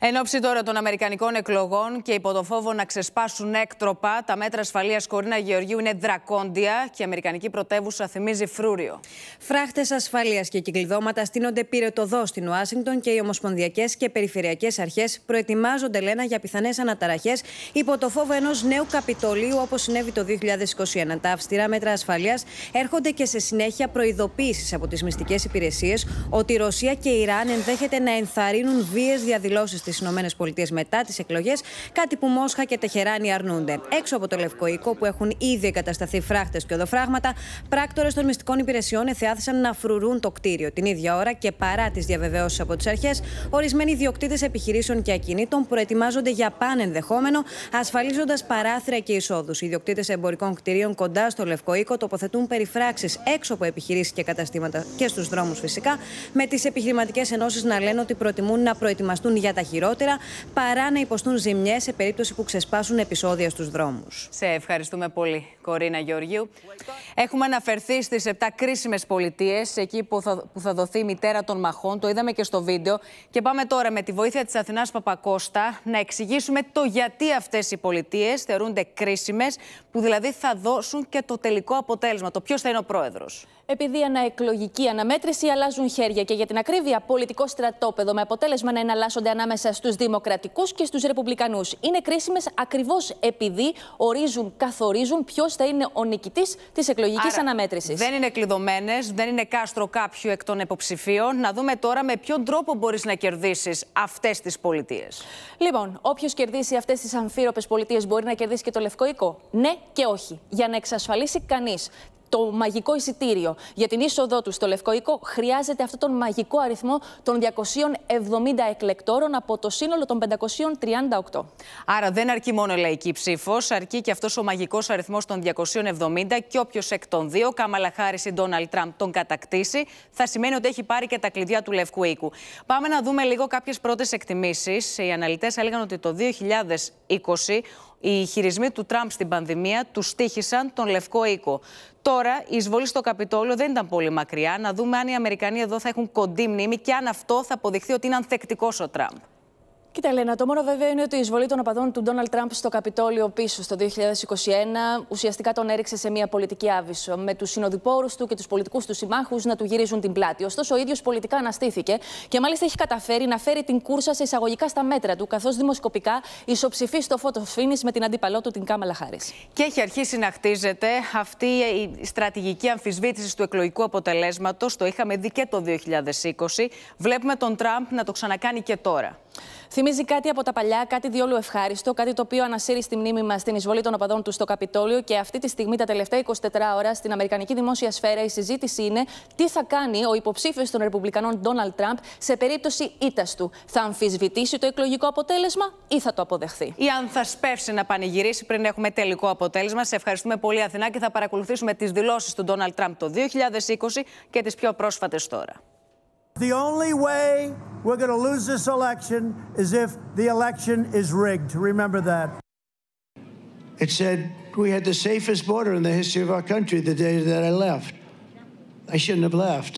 Εν ώψη τώρα των Αμερικανικών εκλογών και υπό το φόβο να ξεσπάσουν έκτροπα, τα μέτρα ασφαλείας Κορίνα Γεωργίου είναι δρακόντια και η Αμερικανική πρωτεύουσα θυμίζει φρούριο. Φράχτες ασφαλείας και κυκλειδώματα στείνονται πυρετοδό στην Ουάσιγκτον και οι ομοσπονδιακές και περιφερειακές αρχές προετοιμάζονται, λένε για πιθανές αναταραχές υπό το φόβο ενός νέου καπιτολίου όπως συνέβη το 2021. Τα αυστηρά μέτρα ασφαλείας έρχονται και σε συνέχεια προειδοποίησης από τις μυστικές υπηρεσίες ότι η Ρωσία και η Ιράν ενδέχεται να ενθαρρύνουν βίε διαδηλώσεις στις ΗΠΑ μετά τις εκλογές, κάτι που Μόσχα και Τεχεράνη αρνούνται. Έξω από το Λευκό Οίκο, που έχουν ήδη εγκατασταθεί φράχτες και οδοφράγματα, πράκτορες των μυστικών υπηρεσιών εθεάθησαν να φρουρούν το κτίριο. Την ίδια ώρα και παρά τις διαβεβαιώσεις από τις αρχές, ορισμένοι ιδιοκτήτες επιχειρήσεων και ακινήτων προετοιμάζονται για πανενδεχόμενο, ασφαλίζοντας παράθυρα και εισόδους. Οι ιδιοκτήτες εμπορικών κτηρίων κοντά στο Λευκό Οίκο τοποθετούν περιφράξεις έξω από επιχειρήσεις και καταστήματα και στους δρόμους φυσικά, με τις επιχειρηματικές ενώσεις να λένε ότι προτιμούν να προετοιμαστούν για τα χειρότερα χειρότερα παρά να υποστούν ζημιές σε περίπτωση που ξεσπάσουν επεισόδια στους δρόμους. Σε ευχαριστούμε πολύ, Κορίνα Γεωργίου. Έχουμε αναφερθεί στις 7 κρίσιμες πολιτείες, εκεί που θα, θα δοθεί η μητέρα των μαχών. Το είδαμε και στο βίντεο. Και πάμε τώρα με τη βοήθεια της Αθηνάς Παπακώστα να εξηγήσουμε το γιατί αυτές οι πολιτείες θεωρούνται κρίσιμες, που δηλαδή θα δώσουν και το τελικό αποτέλεσμα, το ποιος θα είναι ο πρόεδρος. Επειδή αναεκλογική αναμέτρηση αλλάζουν χέρια και για την ακρίβεια πολιτικό στρατόπεδο με αποτέλεσμα να εναλλάσσονται ανάμεσα ανάμεσα στους Δημοκρατικούς και στους Ρεπουμπλικανούς. Είναι κρίσιμες ακριβώς επειδή ορίζουν, καθορίζουν ποιος θα είναι ο νικητής της εκλογικής αναμέτρησης. Δεν είναι κλειδωμένες, δεν είναι κάστρο κάποιου εκ των υποψηφίων. Να δούμε τώρα με ποιον τρόπο μπορείς να λοιπόν, κερδίσεις αυτές τις πολιτείες. Λοιπόν, όποιος κερδίσει αυτές τις αμφίροπες πολιτείες μπορεί να κερδίσει και το λευκό οίκο. Ναι και όχι. Για να εξασφαλίσει κανείς το μαγικό εισιτήριο για την είσοδό του στο Λευκό Οίκο χρειάζεται αυτόν τον μαγικό αριθμό των 270 εκλεκτόρων από το σύνολο των 538. Άρα δεν αρκεί μόνο η λαϊκή ψήφος, αρκεί και αυτός ο μαγικός αριθμός των 270 και όποιος εκ των δύο, Κάμαλα Χάρη ή Ντόναλτ Τραμπ, τον κατακτήσει, θα σημαίνει ότι έχει πάρει και τα κλειδιά του Λευκού Οίκου. Πάμε να δούμε λίγο κάποιες πρώτες εκτιμήσεις. Οι αναλυτές έλεγαν ότι το 2020 οι χειρισμοί του Τραμπ στην πανδημία τους στήχησαν τον Λευκό Οίκο. Τώρα η εισβολή στο Καπιτόλιο δεν ήταν πολύ μακριά. Να δούμε αν οι Αμερικανοί εδώ θα έχουν κοντή μνήμη και αν αυτό θα αποδειχθεί ότι είναι ανθεκτικός ο Τραμπ. Κοίτα, Ελένα, το μόνο βέβαιο είναι ότι η εισβολή των οπαδών του Ντόναλτ Τραμπ στο Καπιτόλιο πίσω στο 2021 ουσιαστικά τον έριξε σε μια πολιτική άβυσο, με τους συνοδοιπόρους του και τους πολιτικούς του συμμάχους να του γυρίζουν την πλάτη. Ωστόσο, ο ίδιος πολιτικά αναστήθηκε και μάλιστα έχει καταφέρει να φέρει την κούρσα σε εισαγωγικά στα μέτρα του, καθώς δημοσκοπικά ισοψηφεί στο φώτο φίνης με την αντίπαλό του την Κάμα Χάρη. Και έχει αρχίσει να χτίζεται αυτή η στρατηγική αμφισβήτηση του εκλογικού αποτελέσματος. Το είχαμε δει και το 2020. Βλέπουμε τον Τραμπ να το ξανακάνει και τώρα. Θυμίζει κάτι από τα παλιά, κάτι διόλου ευχάριστο, κάτι το οποίο ανασύρει στη μνήμη μας την εισβολή των οπαδών του στο Καπιτόλιο. Και αυτή τη στιγμή, τα τελευταία 24 ώρα, στην Αμερικανική δημόσια σφαίρα, η συζήτηση είναι τι θα κάνει ο υποψήφιος των Ρεπουμπλικανών Ντόναλτ Τραμπ σε περίπτωση ήττας του. Θα αμφισβητήσει το εκλογικό αποτέλεσμα ή θα το αποδεχθεί. Ή αν θα σπεύσει να πανηγυρίσει πριν έχουμε τελικό αποτέλεσμα. Σε ευχαριστούμε πολύ, Αθηνά, και θα παρακολουθήσουμε τις δηλώσεις του Ντόναλτ Τραμπ το 2020 και τις πιο πρόσφατες τώρα. The only way we're going to lose this election as if the election is rigged. Remember that. It said we had the safest border in the history of our country the day that I left. I shouldn't have left.